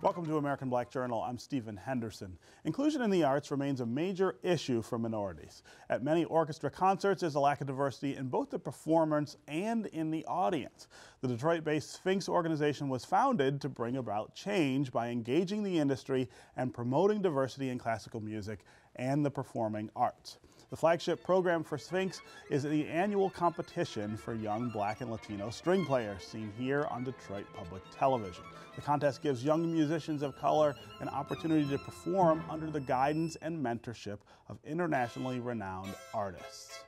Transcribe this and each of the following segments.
Welcome to American Black Journal. I'm Stephen Henderson. Inclusion in the arts remains a major issue for minorities. At many orchestra concerts, there's a lack of diversity in both the performance and in the audience. The Detroit based Sphinx organization was founded to bring about change by engaging the industry and promoting diversity in classical music and the performing arts. The flagship program for Sphinx is the annual competition for young black and Latino string players, seen here on Detroit Public Television. The contest gives young musicians of color an opportunity to perform under the guidance and mentorship of internationally renowned artists.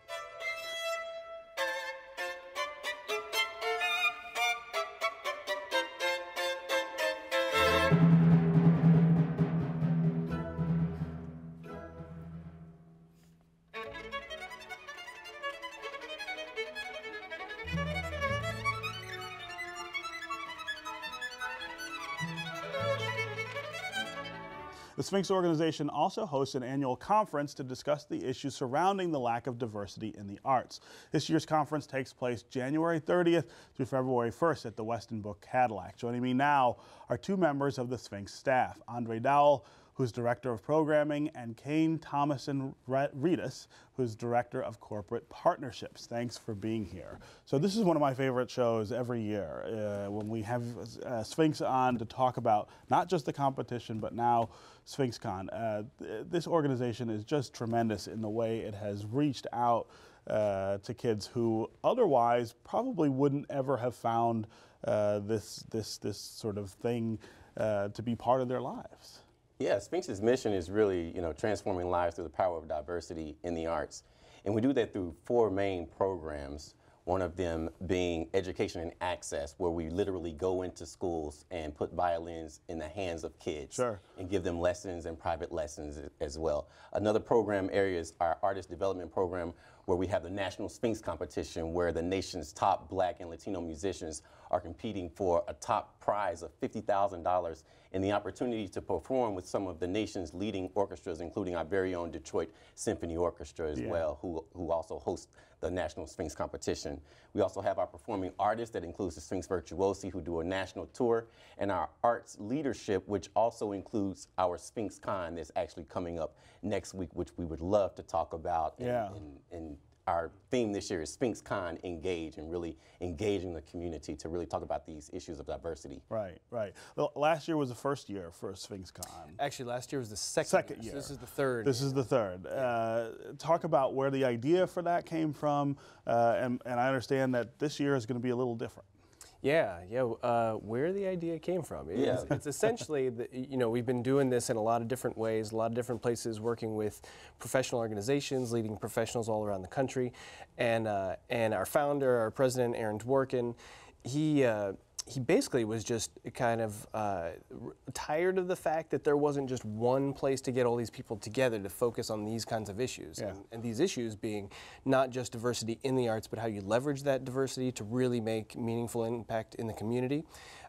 The Sphinx organization also hosts an annual conference to discuss the issues surrounding the lack of diversity in the arts. This year's conference takes place January 30th through February 1st at the Weston Book Cadillac. Joining me now are two members of the Sphinx staff, Andre Dowell, who's Director of Programming, and Kane Thomason Redis, who's Director of Corporate Partnerships. Thanks for being here. So this is one of my favorite shows every year uh, when we have uh, Sphinx on to talk about not just the competition, but now SphinxCon. Uh, th this organization is just tremendous in the way it has reached out uh, to kids who otherwise probably wouldn't ever have found uh, this this this sort of thing uh, to be part of their lives. Yeah, Sphinx's mission is really, you know, transforming lives through the power of diversity in the arts. And we do that through four main programs, one of them being education and access, where we literally go into schools and put violins in the hands of kids sure. and give them lessons and private lessons as well. Another program area is our artist development program, where we have the National Sphinx competition, where the nation's top black and Latino musicians are competing for a top prize of $50,000 and the opportunity to perform with some of the nation's leading orchestras, including our very own Detroit Symphony Orchestra as yeah. well, who, who also hosts the National Sphinx competition. We also have our performing artists that includes the Sphinx Virtuosi who do a national tour and our arts leadership, which also includes our Sphinx Con that's actually coming up next week, which we would love to talk about and, yeah. and, and our theme this year is Sphinx Con Engage and really engaging the community to really talk about these issues of diversity. Right, right. Well, last year was the first year for Sphinx Con. Actually, last year was the second, second year. So this is the third. This is the third. Uh, talk about where the idea for that came from, uh, and, and I understand that this year is going to be a little different. Yeah, yeah. Uh, where the idea came from. It's, yeah. it's essentially, the, you know, we've been doing this in a lot of different ways, a lot of different places, working with professional organizations, leading professionals all around the country, and uh, and our founder, our president, Aaron Dworkin, he. Uh, he basically was just kind of uh, tired of the fact that there wasn't just one place to get all these people together to focus on these kinds of issues. Yeah. And, and, these issues being not just diversity in the arts, but how you leverage that diversity to really make meaningful impact in the community.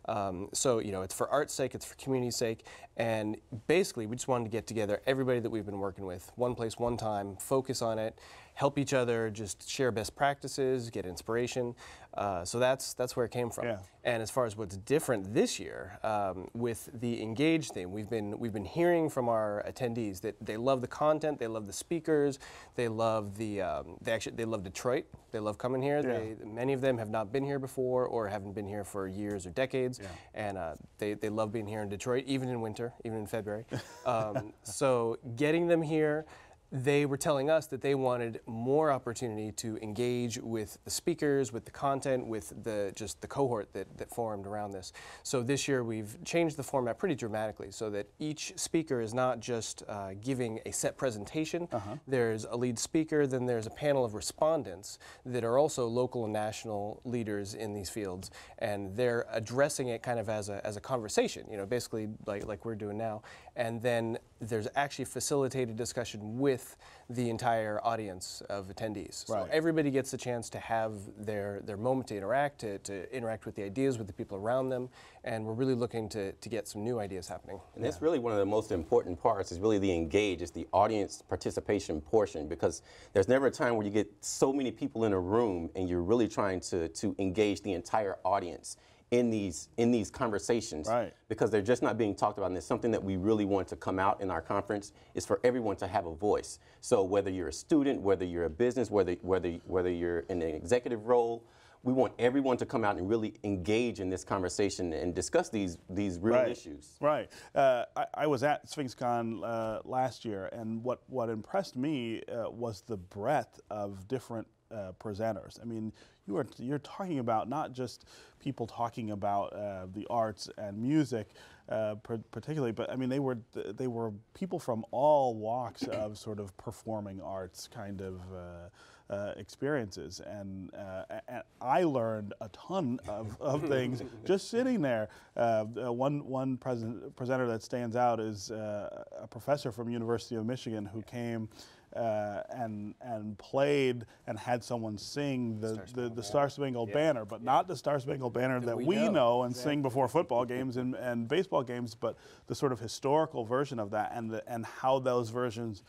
Um, so, you know, it's for art's sake, it's for community's sake. And basically, we just wanted to get together everybody that we've been working with, one place, one time, focus on it help each other, just share best practices, get inspiration. Uh, so that's that's where it came from. Yeah. And as far as what's different this year um, with the engage theme, we've been we've been hearing from our attendees that they love the content, they love the speakers, they love the um, they actually they love Detroit, they love coming here. Yeah. They, many of them have not been here before or haven't been here for years or decades, yeah. and uh, they they love being here in Detroit, even in winter, even in February. Um, so getting them here they were telling us that they wanted more opportunity to engage with the speakers, with the content, with the just the cohort that, that formed around this. So this year we've changed the format pretty dramatically so that each speaker is not just uh, giving a set presentation. Uh -huh. There's a lead speaker, then there's a panel of respondents that are also local and national leaders in these fields, and they're addressing it kind of as a, as a conversation, you know, basically like, like we're doing now and then there's actually facilitated discussion with the entire audience of attendees. Right. So everybody gets a chance to have their, their moment to interact, to, to, interact with the ideas, with the people around them, and we're really looking to, to get some new ideas happening. And yeah. that's really one of the most important parts is really the engage, is the audience participation portion, because there's never a time where you get so many people in a room and you're really trying to, to engage the entire audience in these in these conversations right. because they're just not being talked about and it's something that we really want to come out in our conference is for everyone to have a voice so whether you're a student whether you're a business whether whether whether you're in an executive role we want everyone to come out and really engage in this conversation and discuss these these real right. issues. Right. Uh, I, I, was at SphinxCon uh, last year, and what what impressed me uh, was the breadth of different uh, presenters. I mean, you are you're talking about not just people talking about uh, the arts and music, uh, particularly, but I mean they were they were people from all walks of sort of performing arts kind of. Uh, uh, experiences. And, uh, and, I learned a ton of, of things just sitting there. Uh, uh, one one present, presenter that stands out is uh, a professor from University of Michigan who came uh, and and played and had someone sing the Star the, the, Star Spangled yeah. Banner, but yeah. not the Star Spangled Banner that, that we, we, know, know and exactly. sing before football games and, and baseball games, but the sort of historical version of that and the, and how those versions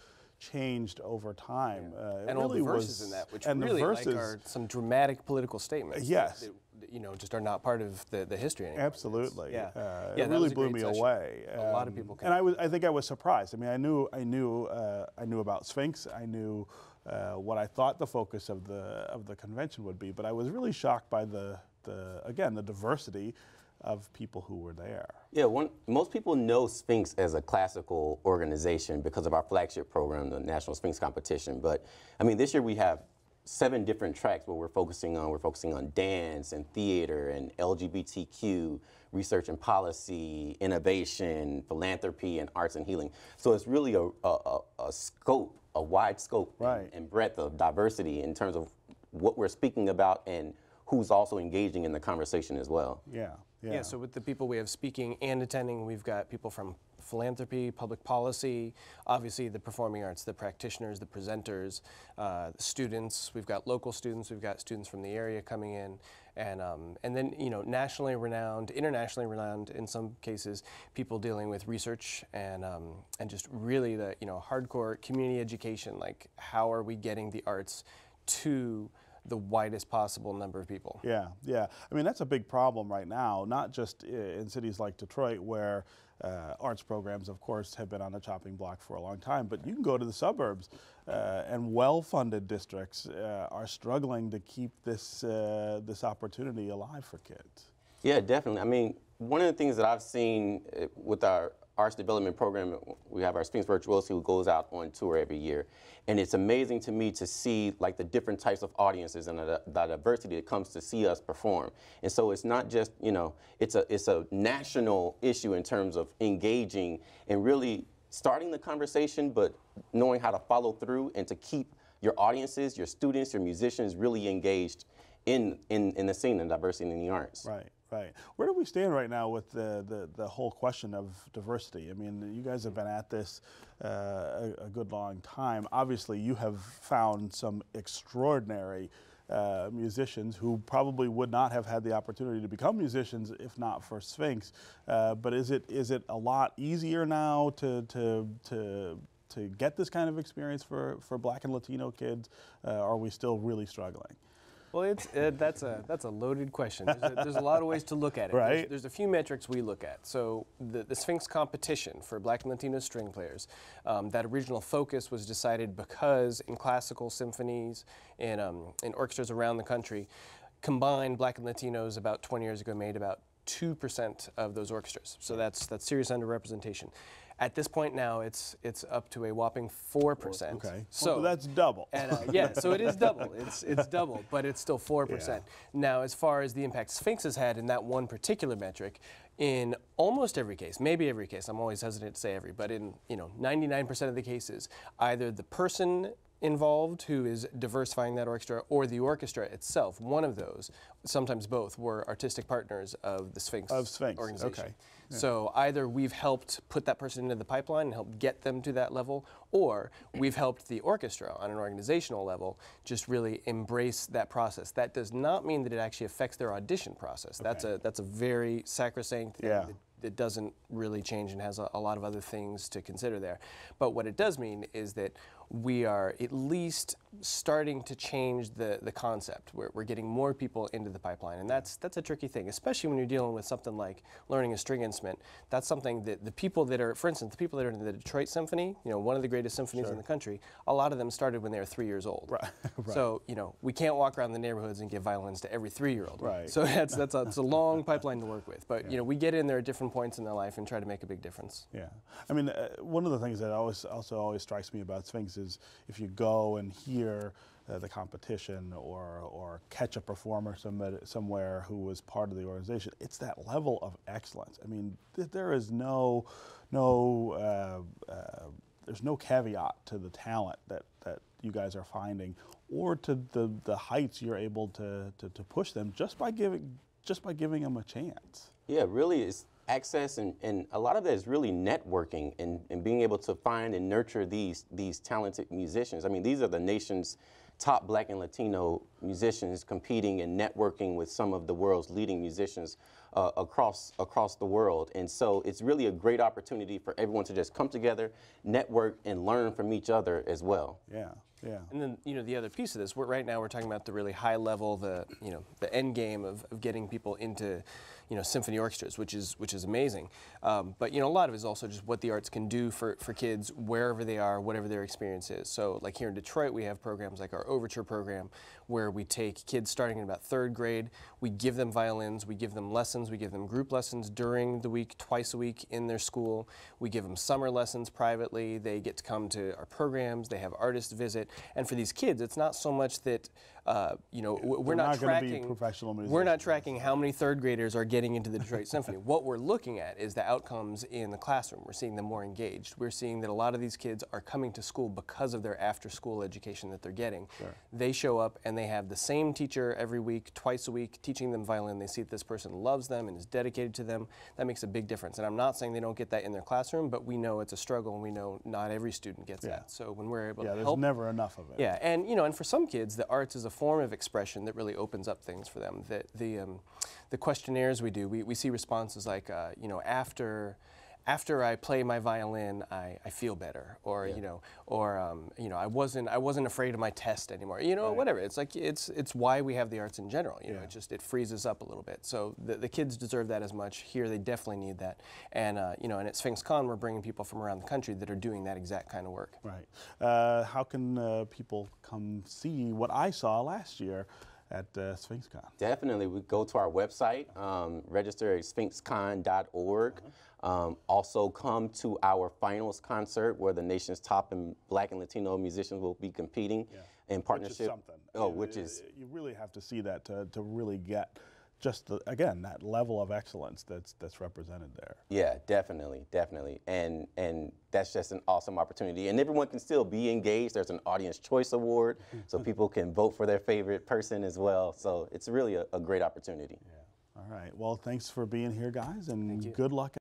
changed over time. Yeah. Uh, and really all the verses was, in that, which and really the verses, like are some dramatic political statements. Yes. That, that, you know, just are not part of the, the history anymore. Absolutely. yeah. Uh, yeah. It really blew me session. away. Um, a lot of um, people. And I was, I think I was surprised. I mean, I knew, I knew, uh, I knew about Sphinx. I knew uh, what I thought the focus of the of the convention would be, but I was really shocked by the the again the diversity of people who were there. Yeah, one, most people know Sphinx as a classical organization because of our flagship program, the National Sphinx Competition. But I mean, this year we have seven different tracks where we're focusing on. We're focusing on dance and theater and LGBTQ research and policy, innovation, philanthropy, and arts and healing. So it's really a, a, a scope, a wide scope right. and, and breadth of diversity in terms of what we're speaking about and who's also engaging in the conversation as well. Yeah. Yeah. yeah. so with the people we have speaking and attending, we've got people from philanthropy, public policy, obviously the performing arts, the practitioners, the presenters, uh, students. We've got local students, we've got students from the area coming in, and um, and then you know nationally renowned, internationally renowned in some cases, people dealing with research and um, and just really the you know hardcore community education, like how are we getting the arts to the widest possible number of people. Yeah, yeah. I mean, that's a big problem right now, not just uh, in cities like Detroit where uh, arts programs, of course, have been on the chopping block for a long time, but you can go to the suburbs uh, and well-funded districts uh, are struggling to keep this, uh, this opportunity alive for kids. Yeah, definitely. I mean, one of the things that I've seen uh, with our arts development program, we have our Sphinx Virtuosity who goes out on tour every year. And it's amazing to me to see like the different types of audiences and the, the, diversity that comes to see us perform. And so it's not just, you know, it's a, it's a national issue in terms of engaging and really starting the conversation, but knowing how to follow through and to keep your audiences, your students, your musicians really engaged in, in, in the scene and diversity in the arts. Right. Right. Where do we stand right now with the, the, the whole question of diversity? I mean, you guys have been at this uh, a, a, good long time. Obviously, you have found some extraordinary uh, musicians who probably would not have had the opportunity to become musicians if not for Sphinx. Uh, but is it is it a lot easier now to, to, to, to get this kind of experience for, for black and Latino kids? Uh, are we still really struggling? Well, it's uh, that's a that's a loaded question. There's a, there's a, lot of ways to look at it. Right. There's, there's a few metrics we look at. So the, the Sphinx competition for Black and Latino string players, um, that original focus was decided because in classical symphonies and um, in orchestras around the country, combined Black and Latinos about 20 years ago made about. 2% of those orchestras. So that's that's serious underrepresentation. At this point now, it's it's up to a whopping four percent. Okay, so well, that's double. And, uh, yeah, so it is double. It's it's double, but it's still four yeah. percent. Now, as far as the impact Sphinx has had in that one particular metric, in almost every case, maybe every case, I'm always hesitant to say every, but in you know 99% of the cases, either the person involved who is diversifying that orchestra or the orchestra itself one of those sometimes both were artistic partners of the sphinx of sphinx organization. okay so either we've helped put that person into the pipeline and helped get them to that level, or we've helped the orchestra on an organizational level just really embrace that process. That does not mean that it actually affects their audition process. Okay. That's a that's a very sacrosanct thing. Yeah. That, doesn't really change and has a, a lot of other things to consider there. But what it does mean is that we are at least starting to change the, the concept. We're, we're getting more people into the pipeline, and that's that's a tricky thing, especially when you're dealing with something like learning a string instrument. That's something that the people that are, for instance, the people that are in the Detroit Symphony, you know, one of the greatest symphonies sure. in the country, a lot of them started when they were three years old. Right. right. So you know, we can't walk around the neighborhoods and give violins to every three-year-old. Right. So that's that's a, it's a long pipeline to work with. But yeah. you know, we get in there at different points in their life and try to make a big difference. Yeah, I mean, uh, one of the things that always also always strikes me about Sphinx is if you go and hear uh, the competition or, or catch a performer somebody, somewhere who was part of the organization, it's that level of excellence. I mean, th there is no, no uh, uh, there's no caveat to the talent that, that you guys are finding or to the, the heights you're able to, to, to push them just by giving just by giving them a chance. Yeah, really, it's access and, and a lot of that is really networking and, and being able to find and nurture these these talented musicians. I mean, these are the nation's top black and Latino musicians competing and networking with some of the world's leading musicians uh, across across the world. And so it's really a great opportunity for everyone to just come together, network, and learn from each other as well. Yeah. Yeah. And then you know the other piece of this, we're, right now we're talking about the really high level, the you know the end game of, of getting people into you know symphony orchestras, which is which is amazing. Um, but you know a lot of it is also just what the arts can do for for kids wherever they are, whatever their experience is. So like here in Detroit, we have programs like our Overture program, where we take kids starting in about third grade, we give them violins, we give them lessons, we give them group lessons during the week, twice a week in their school. We give them summer lessons privately. They get to come to our programs. They have artist visit. And for these kids, it's not so much that uh, you know we're not, not tracking professional We're not tracking how many third graders are getting into the Detroit Symphony. What we're looking at is the outcomes in the classroom. We're seeing them more engaged. We're seeing that a lot of these kids are coming to school because of their after-school education that they're getting. Sure. They show up and they have the same teacher every week, twice a week, teaching them violin. They see that this person loves them and is dedicated to them. That makes a big difference. And I'm not saying they don't get that in their classroom, but we know it's a struggle, and we know not every student gets yeah. that. So when we're able yeah, to help, enough of it. Yeah, and you know, and for some kids, the arts is a form of expression that really opens up things for them. The the um, the questionnaires we do, we, we see responses like uh, you know after after I play my violin, I, I feel better, or yeah. you know, or um, you know, I wasn't I wasn't afraid of my test anymore. You know, right. whatever. It's like it's it's why we have the arts in general. You yeah. know, it just it frees us up a little bit. So the, the kids deserve that as much here. They definitely need that, and uh, you know, and at Sphinx Con we're bringing people from around the country that are doing that exact kind of work. Right. Uh, how can uh, people come see what I saw last year? at uh, SphinxCon? Definitely. We go to our website, um, register at sphinxcon.org. Mm -hmm. Um, also come to our finals concert where the nation's top and black and Latino musicians will be competing yeah. in partnership. Which is something. Oh, it, which it, is. You really have to see that to, to really get just the, again that level of excellence that's that's represented there. Yeah, definitely, definitely, and and that's just an awesome opportunity. And everyone can still be engaged. There's an audience choice award, so people can vote for their favorite person as well. So it's really a, a great opportunity. Yeah. All right. Well, thanks for being here, guys, and good luck.